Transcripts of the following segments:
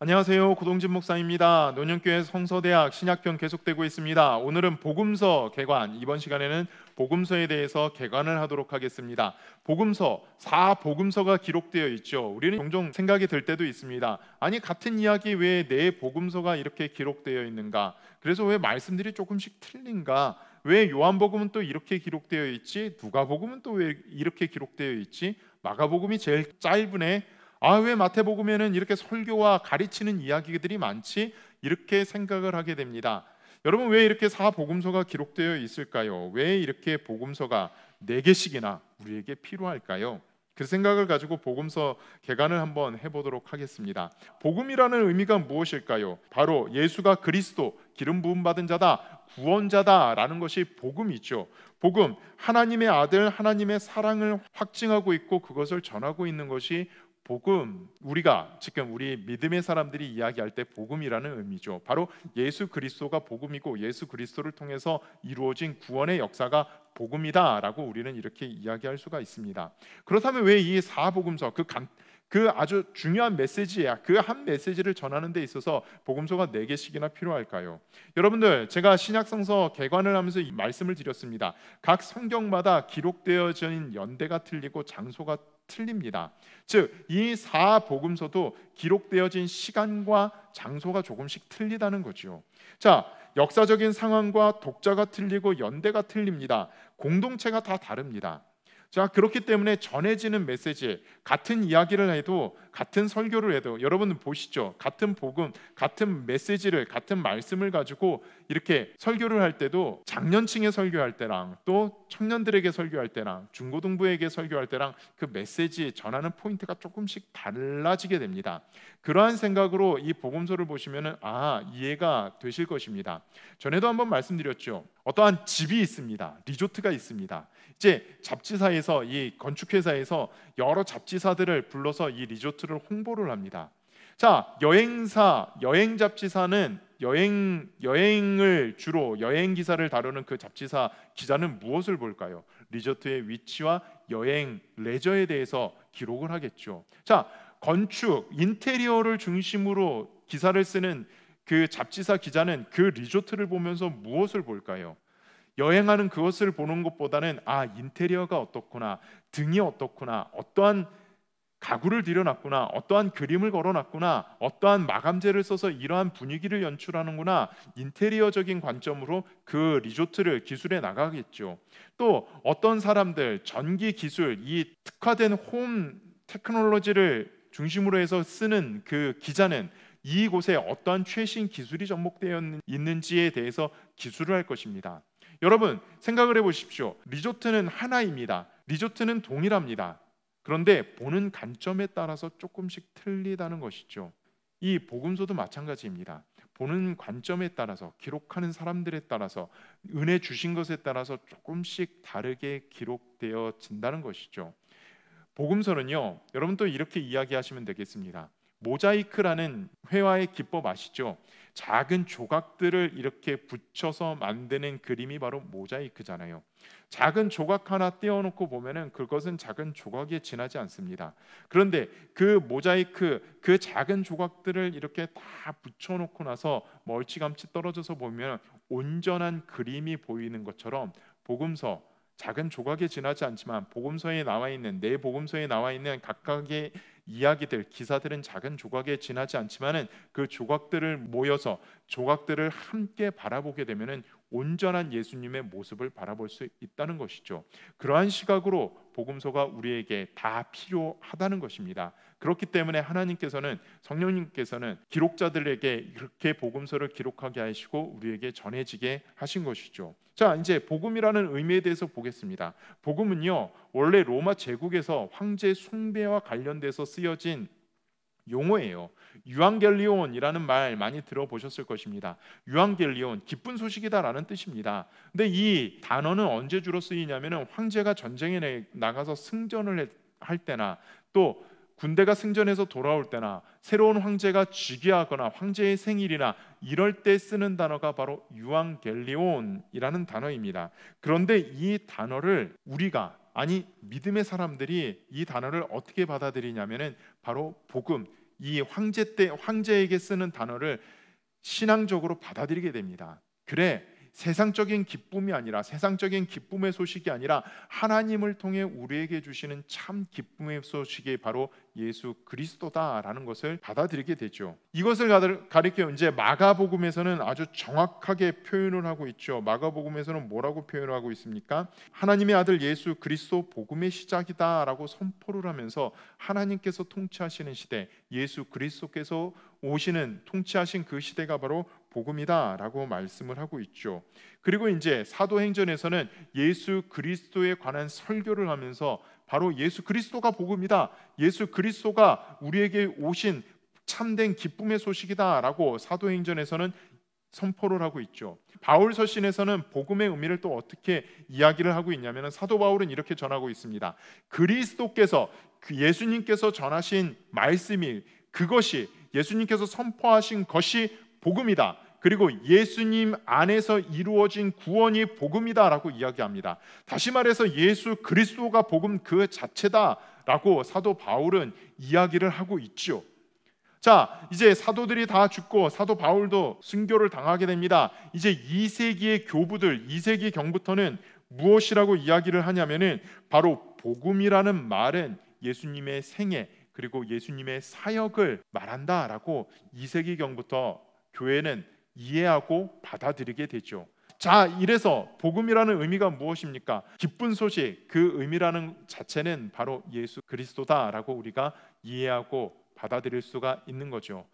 안녕하세요. 고동진 목사입니다. 노년교회 성서대학 신약편 계속되고 있습니다. 오늘은 복음서 개관. 이번 시간에는 복음서에 대해서 개관을 하도록 하겠습니다. 복음서, 사 복음서가 기록되어 있죠. 우리는 종종 생각이 들 때도 있습니다. 아니 같은 이야기 왜 네 복음서가 이렇게 기록되어 있는가? 그래서 왜 말씀들이 조금씩 틀린가? 왜 요한복음은 또 이렇게 기록되어 있지? 누가복음은 또 왜 이렇게 기록되어 있지? 마가복음이 제일 짧은에 아, 왜 마태복음에는 이렇게 설교와 가르치는 이야기들이 많지? 이렇게 생각을 하게 됩니다. 여러분 왜 이렇게 사복음서가 기록되어 있을까요? 왜 이렇게 복음서가 네 개씩이나 우리에게 필요할까요? 그 생각을 가지고 복음서 개관을 한번 해보도록 하겠습니다. 복음이라는 의미가 무엇일까요? 바로 예수가 그리스도 기름 부음 받은 자다, 구원자다라는 것이 복음이죠. 복음 하나님의 아들 하나님의 사랑을 확증하고 있고 그것을 전하고 있는 것이 복음 우리가 지금 우리 믿음의 사람들이 이야기할 때 복음이라는 의미죠. 바로 예수 그리스도가 복음이고 예수 그리스도를 통해서 이루어진 구원의 역사가 복음이다라고 우리는 이렇게 이야기할 수가 있습니다. 그렇다면 왜 이 사복음서 그, 감, 그 아주 중요한 메시지야 그 한 메시지를 전하는 데 있어서 복음서가 네 개씩이나 필요할까요? 여러분들 제가 신약성서 개관을 하면서 말씀을 드렸습니다. 각 성경마다 기록되어진 연대가 틀리고 장소가 틀립니다. 즉, 이 사복음서도 기록되어진 시간과 장소가 조금씩 틀리다는 거죠 자, 역사적인 상황과 독자가 틀리고 연대가 틀립니다. 공동체가 다 다릅니다. 자, 그렇기 때문에 전해지는 메시지, 같은 이야기를 해도 같은 설교를 해도 여러분은 보시죠. 같은 복음, 같은 메시지를, 같은 말씀을 가지고 이렇게 설교를 할 때도 장년층에 설교할 때랑 또 청년들에게 설교할 때랑 중고등부에게 설교할 때랑 그 메시지 전하는 포인트가 조금씩 달라지게 됩니다. 그러한 생각으로 이 복음서를 보시면은 아, 이해가 되실 것입니다. 전에도 한번 말씀드렸죠. 어떠한 집이 있습니다. 리조트가 있습니다. 이제 잡지사에서 이 건축회사에서 여러 잡지사들을 불러서 이 리조트 리조트를 홍보를 합니다. 자, 여행사, 여행 잡지사는 여행 여행을 주로 여행 기사를 다루는 그 잡지사 기자는 무엇을 볼까요? 리조트의 위치와 여행 레저에 대해서 기록을 하겠죠. 자, 건축, 인테리어를 중심으로 기사를 쓰는 그 잡지사 기자는 그 리조트를 보면서 무엇을 볼까요? 여행하는 그것을 보는 것보다는 아 인테리어가 어떻구나 등이 어떻구나 어떠한 가구를 들여놨구나, 어떠한 그림을 걸어놨구나, 어떠한 마감재를 써서 이러한 분위기를 연출하는구나, 인테리어적인 관점으로 그 리조트를 기술해 나가겠죠. 또 어떤 사람들 전기 기술, 이 특화된 홈 테크놀로지를 중심으로 해서 쓰는 그 기자는 이곳에 어떠한 최신 기술이 접목되어 있는지에 대해서 기술을 할 것입니다. 여러분 생각을 해보십시오. 리조트는 하나입니다. 리조트는 동일합니다. 그런데 보는 관점에 따라서 조금씩 틀리다는 것이죠. 이 복음서도 마찬가지입니다. 보는 관점에 따라서 기록하는 사람들에 따라서 은혜 주신 것에 따라서 조금씩 다르게 기록되어진다는 것이죠. 복음서는요. 여러분 도 이렇게 이야기하시면 되겠습니다. 모자이크라는 회화의 기법 아시죠? 작은 조각들을 이렇게 붙여서 만드는 그림이 바로 모자이크잖아요. 작은 조각 하나 떼어놓고 보면은 그것은 작은 조각에 지나지 않습니다. 그런데 그 모자이크 그 작은 조각들을 이렇게 다 붙여놓고 나서 멀찌감치 떨어져서 보면 온전한 그림이 보이는 것처럼 복음서 작은 조각에 지나지 않지만 복음서에 나와 있는 내 복음서에 나와 있는 각각의 이야기들, 기사들은 작은 조각에 지나지 않지만은 그 조각들을 모여서 조각들을 함께 바라보게 되면은 온전한 예수님의 모습을 바라볼 수 있다는 것이죠. 그러한 시각으로 복음서가 우리에게 다 필요하다는 것입니다. 그렇기 때문에 하나님께서는 성령님께서는 기록자들에게 이렇게 복음서를 기록하게 하시고 우리에게 전해지게 하신 것이죠. 자, 이제 복음이라는 의미에 대해서 보겠습니다. 복음은요, 원래 로마 제국에서 황제 숭배와 관련돼서 쓰여진 용어예요. 유앙겔리온이라는 말 많이 들어보셨을 것입니다. 유앙겔리온 기쁜 소식이다라는 뜻입니다. 근데 이 단어는 언제 주로 쓰이냐면은 황제가 전쟁에 나가서 승전을 할 때나 또 군대가 승전해서 돌아올 때나 새로운 황제가 즉위하거나 황제의 생일이나 이럴 때 쓰는 단어가 바로 유앙겔리온이라는 단어입니다. 그런데 이 단어를 우리가 아니 믿음의 사람들이 이 단어를 어떻게 받아들이냐면은 바로 복음 이 황제 때 황제에게 쓰는 단어를 신앙적으로 받아들이게 됩니다. 그래 세상적인 기쁨이 아니라 세상적인 기쁨의 소식이 아니라 하나님을 통해 우리에게 주시는 참 기쁨의 소식이 바로 예수 그리스도다라는 것을 받아들이게 되죠. 이것을 가리켜 이제 마가복음에서는 아주 정확하게 표현을 하고 있죠. 마가복음에서는 뭐라고 표현을 하고 있습니까? 하나님의 아들 예수 그리스도 복음의 시작이다라고 선포를 하면서 하나님께서 통치하시는 시대, 예수 그리스도께서 오시는 통치하신 그 시대가 바로 복음이다라고 말씀을 하고 있죠. 그리고 이제 사도행전에서는 예수 그리스도에 관한 설교를 하면서 바로 예수 그리스도가 복음이다. 예수 그리스도가 우리에게 오신 참된 기쁨의 소식이다라고 사도행전에서는 선포를 하고 있죠. 바울 서신에서는 복음의 의미를 또 어떻게 이야기를 하고 있냐면 사도 바울은 이렇게 전하고 있습니다. 그리스도께서 그 예수님께서 전하신 말씀이 그것이 예수님께서 선포하신 것이 복음이다. 그리고 예수님 안에서 이루어진 구원이 복음이다라고 이야기합니다. 다시 말해서 예수 그리스도가 복음 그 자체다라고 사도 바울은 이야기를 하고 있지요. 자, 이제 사도들이 다 죽고 사도 바울도 순교를 당하게 됩니다. 이제 2세기의 교부들, 2세기 경부터는 무엇이라고 이야기를 하냐면은 바로 복음이라는 말은 예수님의 생애 그리고 예수님의 사역을 말한다라고 2세기 경부터 교회는 이해하고 받아들이게 되죠. 자, 이래서 복음이라는 의미가 무엇입니까? 기쁜 소식, 그 의미라는 자체는 바로 예수 그리스도다라고 우리가 이해하고 받아들일 수가 있는 거죠.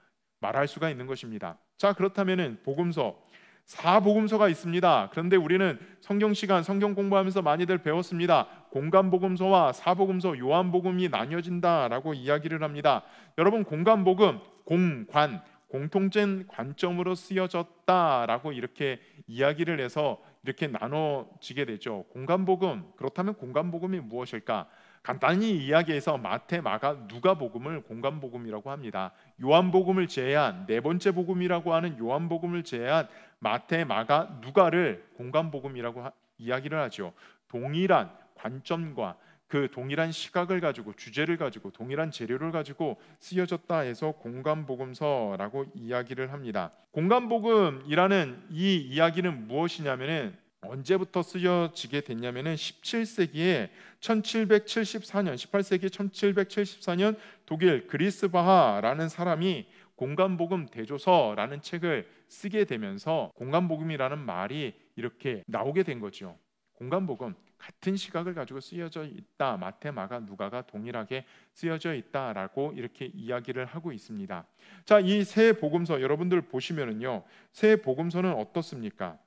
말할 수가 있는 것입니다. 자, 그렇다면은 복음서 사복음서가 있습니다. 그런데 우리는 성경 시간, 성경 공부하면서 많이들 배웠습니다. 공간 복음서와 사복음서, 요한 복음이 나뉘어진다라고 이야기를 합니다. 여러분 공간 복음, 공관 공통된 관점으로 쓰여졌다라고 이렇게 이야기를 해서 이렇게 나눠지게 되죠. 공간복음 그렇다면 공간복음이 무엇일까? 간단히 이야기해서 마태, 마가, 누가복음을 공간복음이라고 합니다. 요한복음을 제외한 네 번째 복음이라고 하는 요한복음을 제외한 마태, 마가, 누가를 공간복음이라고 이야기를 하죠. 동일한 관점과 그 동일한 시각을 가지고 주제를 가지고 동일한 재료를 가지고 쓰여졌다 해서 공간복음서라고 이야기를 합니다. 공간복음이라는 이 이야기는 무엇이냐면은 언제부터 쓰여지게 됐냐면은 17세기에 1774년 18세기 1774년 독일 그리스바하라는 사람이 공간복음 대조서라는 책을 쓰게 되면서 공간복음이라는 말이 이렇게 나오게 된 거죠. 공간복음 같은 시각을 가지고 쓰여져 있다. 마태, 마가, 누가가 동일하게 쓰여져 있다라고 이렇게 이야기를 하고 있습니다. 자, 이세 복음서 여러분들 보시면은요. 세 복음서는 어떻습니까?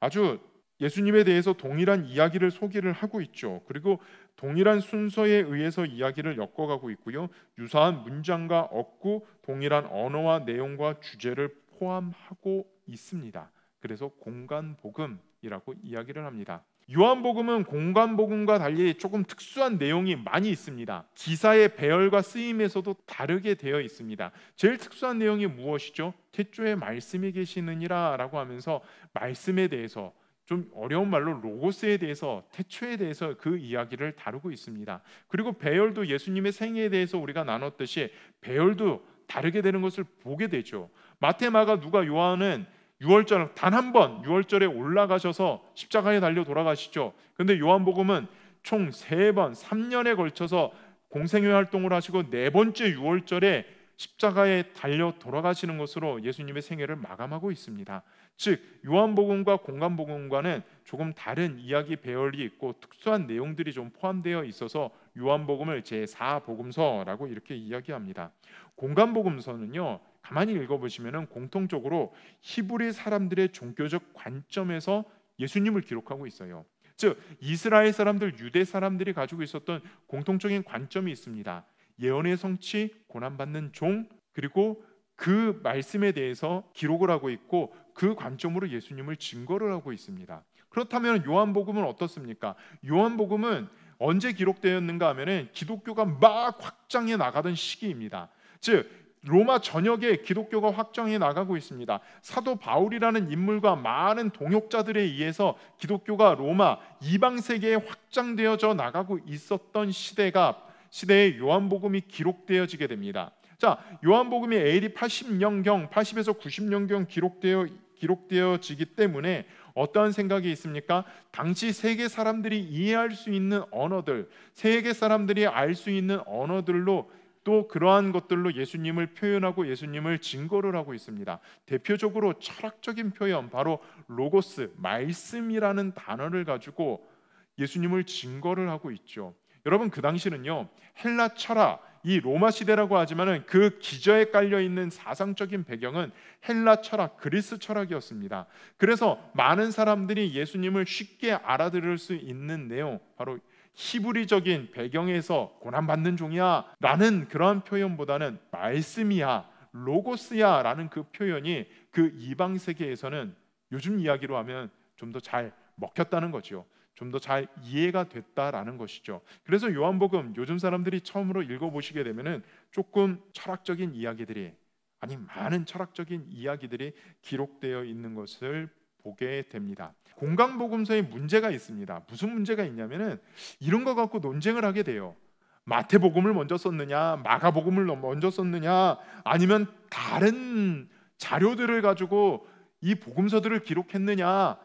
아주 예수님에 대해서 동일한 이야기를 소개를 하고 있죠. 그리고 동일한 순서에 의해서 이야기를 엮어가고 있고요. 유사한 문장과 없고 동일한 언어와 내용과 주제를 포함하고 있습니다. 그래서 공간 복음이라고 이야기를 합니다. 요한복음은 공간복음과 달리 조금 특수한 내용이 많이 있습니다. 기사의 배열과 쓰임에서도 다르게 되어 있습니다. 제일 특수한 내용이 무엇이죠? 태초에 말씀이 계시느니라라고 하면서 말씀에 대해서 좀 어려운 말로 로고스에 대해서 태초에 대해서 그 이야기를 다루고 있습니다. 그리고 배열도 예수님의 생애에 대해서 우리가 나눴듯이 배열도 다르게 되는 것을 보게 되죠. 마테마가 누가 요한은 6월절 단한번 6월절에 올라가셔서 십자가에 달려 돌아가시죠. 근데 요한복음은 총 세번 3년에 걸쳐서 공생회 활동을 하시고 네 번째 6월절에 십자가에 달려 돌아가시는 것으로 예수님의 생애를 마감하고 있습니다. 즉 요한복음과 공간복음과는 조금 다른 이야기 배열이 있고 특수한 내용들이 좀 포함되어 있어서 요한복음을 제4복음서라고 이렇게 이야기합니다. 공간복음서는요. 가만히 읽어보시면 공통적으로 히브리 사람들의 종교적 관점에서 예수님을 기록하고 있어요. 즉 이스라엘 사람들, 유대 사람들이 가지고 있었던 공통적인 관점이 있습니다. 예언의 성취, 고난받는 종, 그리고 그 말씀에 대해서 기록을 하고 있고 그 관점으로 예수님을 증거를 하고 있습니다. 그렇다면 요한복음은 어떻습니까? 요한복음은 언제 기록되었는가 하면은 기독교가 막 확장해 나가던 시기입니다. 즉 로마 전역에 기독교가 확정해 나가고 있습니다. 사도 바울이라는 인물과 많은 동역자들에 의해서 기독교가 로마 이방 세계에 확장되어져 나가고 있었던 시대가 시대에 요한복음이 기록되어지게 됩니다. 자, 요한복음이 AD 80년경 80에서 90년경 기록되어 기록되어지기 때문에 어떠한 생각이 있습니까? 당시 세계 사람들이 이해할 수 있는 언어들, 세계 사람들이 알 수 있는 언어들로 또 그러한 것들로 예수님을 표현하고 예수님을 증거를 하고 있습니다. 대표적으로 철학적인 표현 바로 로고스 말씀이라는 단어를 가지고 예수님을 증거를 하고 있죠. 여러분 그 당시는요 헬라 철학 이 로마 시대라고 하지만은 그 기저에 깔려 있는 사상적인 배경은 헬라 철학 그리스 철학이었습니다. 그래서 많은 사람들이 예수님을 쉽게 알아들을 수 있는 내용 바로 히브리적인 배경에서 고난받는 종이야 라는 그러한 표현보다는 말씀이야 로고스야 라는 그 표현이 그 이방 세계에서는 요즘 이야기로 하면 좀 더 잘 먹혔다는 거지요. 좀 더 잘 이해가 됐다라는 것이죠. 그래서 요한복음 요즘 사람들이 처음으로 읽어보시게 되면은 조금 철학적인 이야기들이 아니 많은 철학적인 이야기들이 기록되어 있는 것을 보게 됩니다. 공강복음서에 문제가 있습니다. 무슨 문제가 있냐면은 이런 거 갖고 논쟁을 하게 돼요. 마태복음을 먼저 썼느냐, 마가복음을 먼저 썼느냐, 아니면 다른 자료들을 가지고 이 복음서들을 기록했느냐,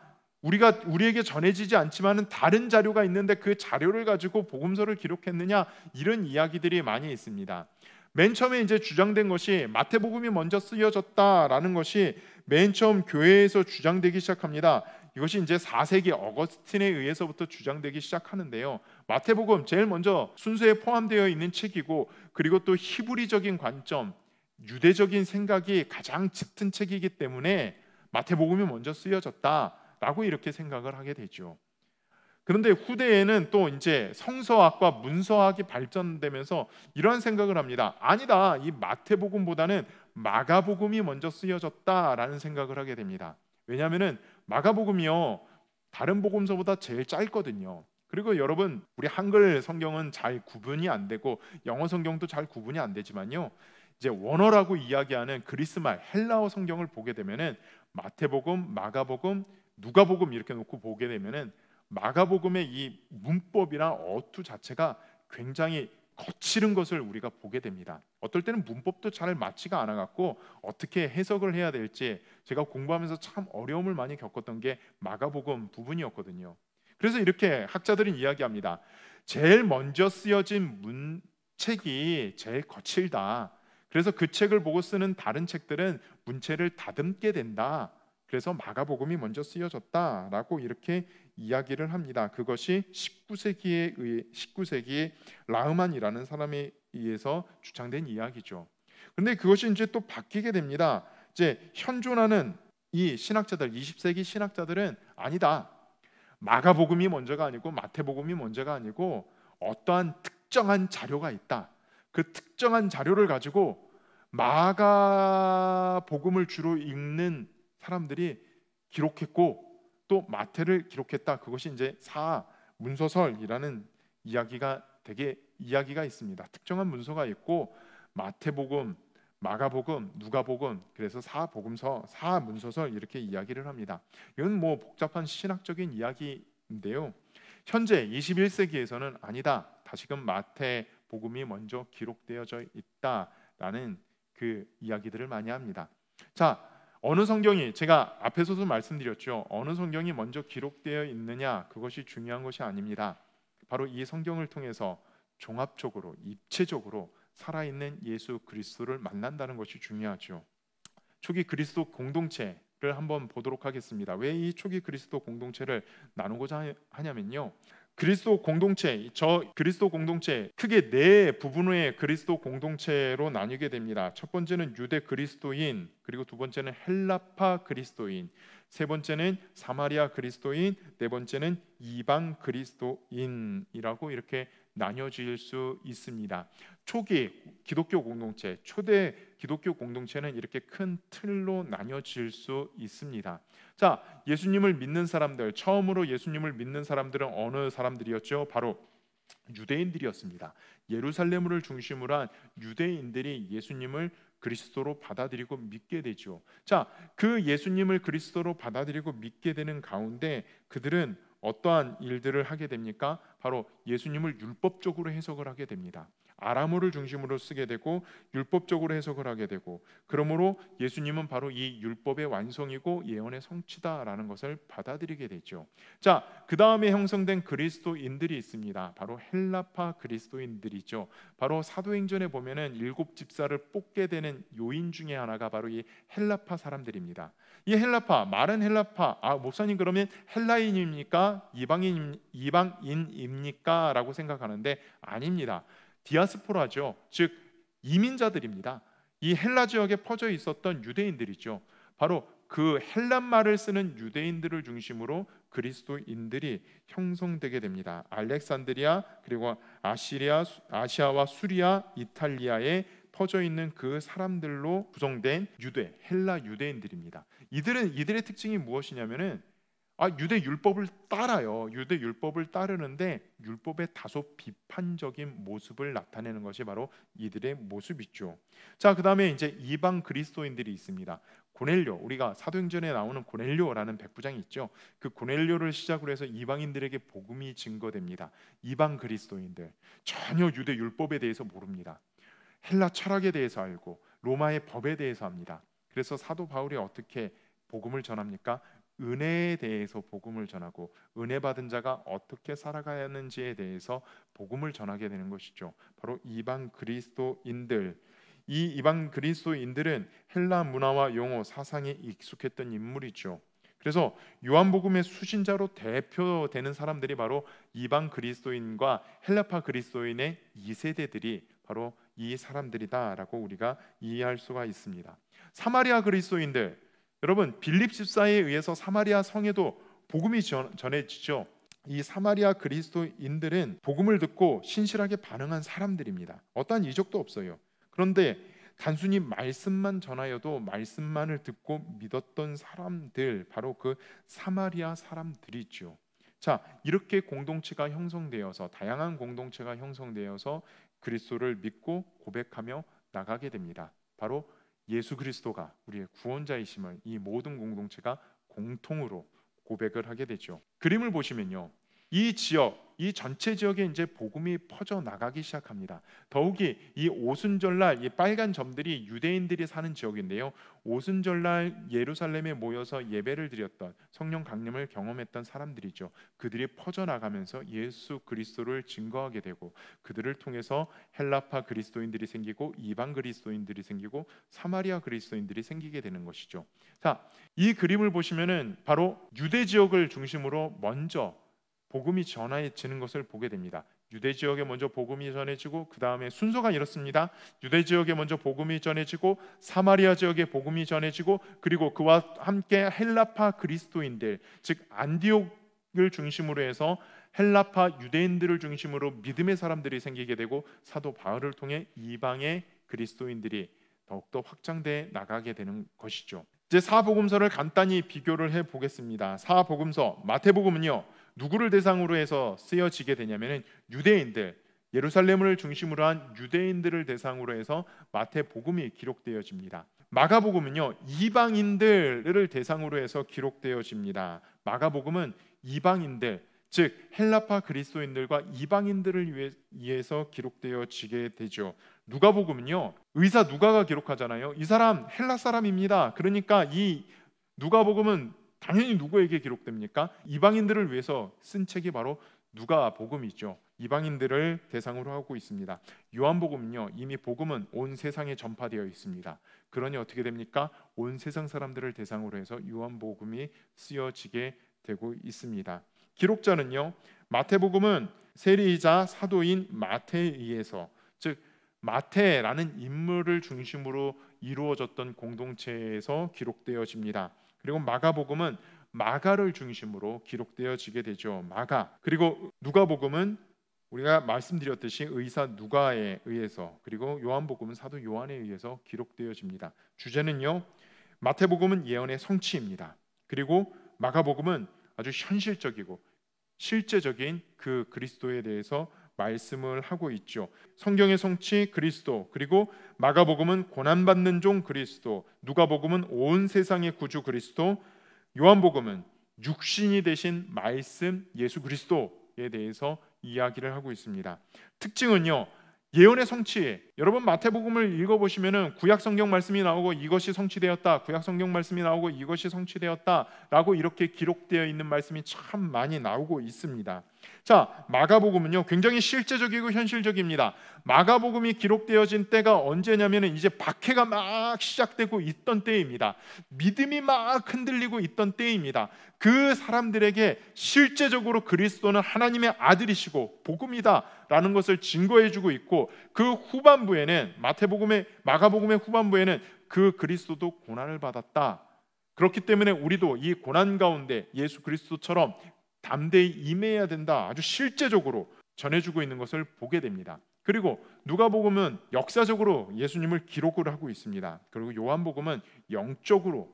우리가 우리에게 전해지지 않지만은 다른 자료가 있는데 그 자료를 가지고 복음서를 기록했느냐 이런 이야기들이 많이 있습니다. 맨 처음에 이제 주장된 것이 마태복음이 먼저 쓰여졌다라는 것이 맨 처음 교회에서 주장되기 시작합니다. 이것이 이제 4세기 어거스틴에 의해서부터 주장되기 시작하는데요. 마태복음 제일 먼저 순서에 포함되어 있는 책이고 그리고 또 히브리적인 관점, 유대적인 생각이 가장 짙은 책이기 때문에 마태복음이 먼저 쓰여졌다라고 이렇게 생각을 하게 되죠. 그런데 후대에는 또 이제 성서학과 문서학이 발전되면서 이러한 생각을 합니다. 아니다. 이 마태복음보다는 마가복음이 먼저 쓰여졌다라는 생각을 하게 됩니다. 왜냐하면은 마가복음이요 다른 복음서보다 제일 짧거든요. 그리고 여러분 우리 한글 성경은 잘 구분이 안 되고 영어 성경도 잘 구분이 안 되지만요. 이제 원어라고 이야기하는 그리스말 헬라어 성경을 보게 되면은 마태복음, 마가복음, 누가복음 이렇게 놓고 보게 되면은 마가복음의 이 문법이나 어투 자체가 굉장히 거칠은 것을 우리가 보게 됩니다. 어떨 때는 문법도 잘 맞지가 않아 갖고 어떻게 해석을 해야 될지 제가 공부하면서 참 어려움을 많이 겪었던 게 마가복음 부분이었거든요. 그래서 이렇게 학자들은 이야기합니다. 제일 먼저 쓰여진 문책이 제일 거칠다. 그래서 그 책을 보고 쓰는 다른 책들은 문체를 다듬게 된다. 그래서 마가복음이 먼저 쓰여졌다라고 이렇게 이야기를 합니다. 그것이 19세기에 의해 19세기 라흐만이라는 사람에 의해서 주창된 이야기죠. 그런데 그것이 이제 또 바뀌게 됩니다. 이제 현존하는 이 신학자들 20세기 신학자들은 아니다. 마가복음이 먼저가 아니고 마태복음이 먼저가 아니고 어떠한 특정한 자료가 있다. 그 특정한 자료를 가지고 마가복음을 주로 읽는 사람들이 기록했고 또 마태를 기록했다. 그것이 이제 사 문서설이라는 이야기가 되게 이야기가 있습니다. 특정한 문서가 있고 마태복음, 마가복음, 누가복음 그래서 사복음서, 사문서설 이렇게 이야기를 합니다. 이건 뭐 복잡한 신학적인 이야기인데요. 현재 21세기에서는 아니다. 다시금 마태복음이 먼저 기록되어져 있다라는 그 이야기들을 많이 합니다. 자, 어느 성경이 제가 앞에서도 말씀드렸죠. 어느 성경이 먼저 기록되어 있느냐 그것이 중요한 것이 아닙니다. 바로 이 성경을 통해서 종합적으로 입체적으로 살아있는 예수 그리스도를 만난다는 것이 중요하죠. 초기 그리스도 공동체를 한번 보도록 하겠습니다. 왜 이 초기 그리스도 공동체를 나누고자 하냐면요. 그리스도 공동체, 저 그리스도 공동체 크게 네 부분의 그리스도 공동체로 나뉘게 됩니다. 첫 번째는 유대 그리스도인, 그리고 두 번째는 헬라파 그리스도인, 세 번째는 사마리아 그리스도인, 네 번째는 이방 그리스도인이라고 이렇게 나뉘어질 수 있습니다. 초기 기독교 공동체, 초대 기독교 공동체는 이렇게 큰 틀로 나뉘어질 수 있습니다. 자, 예수님을 믿는 사람들, 처음으로 예수님을 믿는 사람들은 어느 사람들이었죠? 바로 유대인들이었습니다. 예루살렘을 중심으로 한 유대인들이 예수님을 그리스도로 받아들이고 믿게 되죠. 자, 그 예수님을 그리스도로 받아들이고 믿게 되는 가운데 그들은 어떠한 일들을 하게 됩니까? 바로 예수님을 율법적으로 해석을 하게 됩니다. 아람어를 중심으로 쓰게 되고 율법적으로 해석을 하게 되고 그러므로 예수님은 바로 이 율법의 완성이고 예언의 성취다라는 것을 받아들이게 되죠. 자, 그다음에 형성된 그리스도인들이 있습니다. 바로 헬라파 그리스도인들이죠. 바로 사도행전에 보면은 일곱 집사를 뽑게 되는 요인 중에 하나가 바로 이 헬라파 사람들입니다. 이 헬라파 말은 헬라파 아 목사님 그러면 헬라인입니까? 이방인 이방인 됩니까? 라고 생각하는데 아닙니다. 디아스포라죠. 즉 이민자들입니다. 이 헬라 지역에 퍼져 있었던 유대인들이죠. 바로 그 헬란 말을 쓰는 유대인들을 중심으로 그리스도인들이 형성되게 됩니다. 알렉산드리아 그리고 아시리아 아시아와 수리아 이탈리아에 퍼져 있는 그 사람들로 구성된 유대 헬라 유대인들입니다. 이들은 이들의 특징이 무엇이냐면은 아, 유대 율법을 따라요. 유대 율법을 따르는데 율법에 다소 비판적인 모습을 나타내는 것이 바로 이들의 모습이죠. 자, 그다음에 이제 이방 그리스도인들이 있습니다. 고넬료 우리가 사도행전에 나오는 고넬료라는 백부장이 있죠. 그 고넬료를 시작으로 해서 이방인들에게 복음이 증거됩니다. 이방 그리스도인들 전혀 유대 율법에 대해서 모릅니다. 헬라 철학에 대해서 알고 로마의 법에 대해서 합니다. 그래서 사도 바울이 어떻게 복음을 전합니까? 은혜에 대해서 복음을 전하고 은혜 받은 자가 어떻게 살아가야 하는지에 대해서 복음을 전하게 되는 것이죠. 바로 이방 그리스도인들 이 이방 그리스도인들은 헬라 문화와 용어 사상에 익숙했던 인물이죠. 그래서 요한복음의 수신자로 대표되는 사람들이 바로 이방 그리스도인과 헬라파 그리스도인의 2세대들이 바로 이 사람들이다라고 우리가 이해할 수가 있습니다. 사마리아 그리스도인들 여러분 빌립 집사에 의해서 사마리아 성에도 복음이 전해지죠. 이 사마리아 그리스도인들은 복음을 듣고 신실하게 반응한 사람들입니다. 어떠한 이적도 없어요. 그런데 단순히 말씀만 전하여도 말씀만을 듣고 믿었던 사람들 바로 그 사마리아 사람들이죠. 자, 이렇게 공동체가 형성되어서 다양한 공동체가 형성되어서 그리스도를 믿고 고백하며 나가게 됩니다. 바로 예수 그리스도가 우리의 구원자이심을 이 모든 공동체가 공통으로 고백을 하게 되죠. 그림을 보시면요. 이 지역 이 전체 지역에 이제 복음이 퍼져 나가기 시작합니다. 더욱이 이 오순절날 이 빨간 점들이 유대인들이 사는 지역인데요. 오순절날 예루살렘에 모여서 예배를 드렸던 성령 강림을 경험했던 사람들이죠. 그들이 퍼져 나가면서 예수 그리스도를 증거하게 되고 그들을 통해서 헬라파 그리스도인들이 생기고 이방 그리스도인들이 생기고 사마리아 그리스도인들이 생기게 되는 것이죠. 자, 이 그림을 보시면은 바로 유대 지역을 중심으로 먼저 복음이 전해지는 것을 보게 됩니다. 유대 지역에 먼저 복음이 전해지고 그 다음에 순서가 이렇습니다. 유대 지역에 먼저 복음이 전해지고 사마리아 지역에 복음이 전해지고 그리고 그와 함께 헬라파 그리스도인들 즉 안디옥을 중심으로 해서 헬라파 유대인들을 중심으로 믿음의 사람들이 생기게 되고 사도 바울을 통해 이방의 그리스도인들이 더욱더 확장돼 나가게 되는 것이죠. 이제 사복음서를 간단히 비교를 해 보겠습니다. 사복음서 마태복음은요. 누구를 대상으로 해서 쓰여지게 되냐면은 유대인들 예루살렘을 중심으로 한 유대인들을 대상으로 해서 마태복음이 기록되어집니다. 마가복음은요 이방인들을 대상으로 해서 기록되어집니다. 마가복음은 이방인들 즉 헬라파 그리스도인들과 이방인들을 위해, 서 기록되어지게 되죠. 누가복음은요 의사 누가가 기록하잖아요. 이 사람 헬라 사람입니다. 그러니까 이 누가복음은 당연히 누구에게 기록됩니까? 이방인들을 위해서 쓴 책이 바로 누가복음이죠. 이방인들을 대상으로 하고 있습니다. 요한복음은요 이미 복음은 온 세상에 전파되어 있습니다. 그러니 어떻게 됩니까? 온 세상 사람들을 대상으로 해서 요한복음이 쓰여지게 되고 있습니다. 기록자는요 마태복음은 세리이자 사도인 마태에 의해서 즉 마태라는 인물을 중심으로 이루어졌던 공동체에서 기록되어집니다. 그리고 마가복음은 마가를 중심으로 기록되어지게 되죠. 마가. 그리고 누가복음은 우리가 말씀드렸듯이 의사 누가에 의해서 그리고 요한복음은 사도 요한에 의해서 기록되어집니다. 주제는요. 마태복음은 예언의 성취입니다. 그리고 마가복음은 아주 현실적이고 실제적인 그 그리스도에 대해서 말씀을 하고 있죠. 성경의 성취 그리스도 그리고 마가복음은 고난받는 종 그리스도 누가복음은 온 세상의 구주 그리스도 요한복음은 육신이 되신 말씀 예수 그리스도에 대해서 이야기를 하고 있습니다. 특징은요. 예언의 성취. 여러분 마태복음을 읽어 보시면은 구약 성경 말씀이 나오고 이것이 성취되었다. 구약 성경 말씀이 나오고 이것이 성취되었다라고 이렇게 기록되어 있는 말씀이 참 많이 나오고 있습니다. 자, 마가복음은요. 굉장히 실제적이고 현실적입니다. 마가복음이 기록되어진 때가 언제냐면 이제 박해가 막 시작되고 있던 때입니다. 믿음이 막 흔들리고 있던 때입니다. 그 사람들에게 실제적으로 그리스도는 하나님의 아들이시고 복음이다라는 것을 증거해 주고 있고 그 후반부에는 마태복음의 마가복음의 후반부에는 그 그리스도도 고난을 받았다. 그렇기 때문에 우리도 이 고난 가운데 예수 그리스도처럼 담대히 임해야 된다. 아주 실제적으로 전해주고 있는 것을 보게 됩니다. 그리고 누가복음은 역사적으로 예수님을 기록을 하고 있습니다. 그리고 요한복음은 영적으로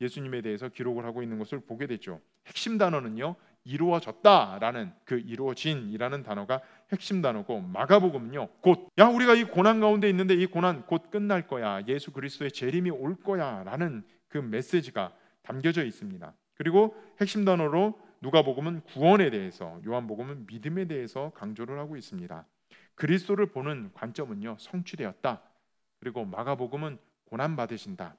예수님에 대해서 기록을 하고 있는 것을 보게 되죠. 핵심 단어는요. 이루어졌다라는 그 이루어진이라는 단어가 핵심 단어고 마가복음은요. 곧 야 우리가 이 고난 가운데 있는데 이 고난 곧 끝날 거야. 예수 그리스도의 재림이 올 거야라는 그 메시지가 담겨져 있습니다. 그리고 핵심 단어로 누가복음은 구원에 대해서, 요한복음은 믿음에 대해서 강조를 하고 있습니다. 그리스도를 보는 관점은요, 성취되었다. 그리고 마가복음은 고난 받으신다.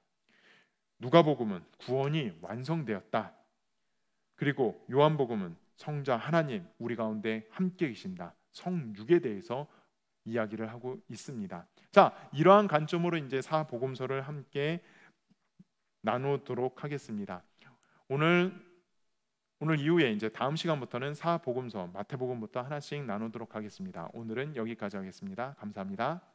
누가복음은 구원이 완성되었다. 그리고 요한복음은 성자 하나님 우리 가운데 함께 계신다. 성육에 대해서 이야기를 하고 있습니다. 자, 이러한 관점으로 이제 사복음서를 함께 나누도록 하겠습니다. 오늘 오늘 이후에 이제 다음 시간부터는 사복음서 마태복음부터 하나씩 나누도록 하겠습니다. 오늘은 여기까지 하겠습니다. 감사합니다.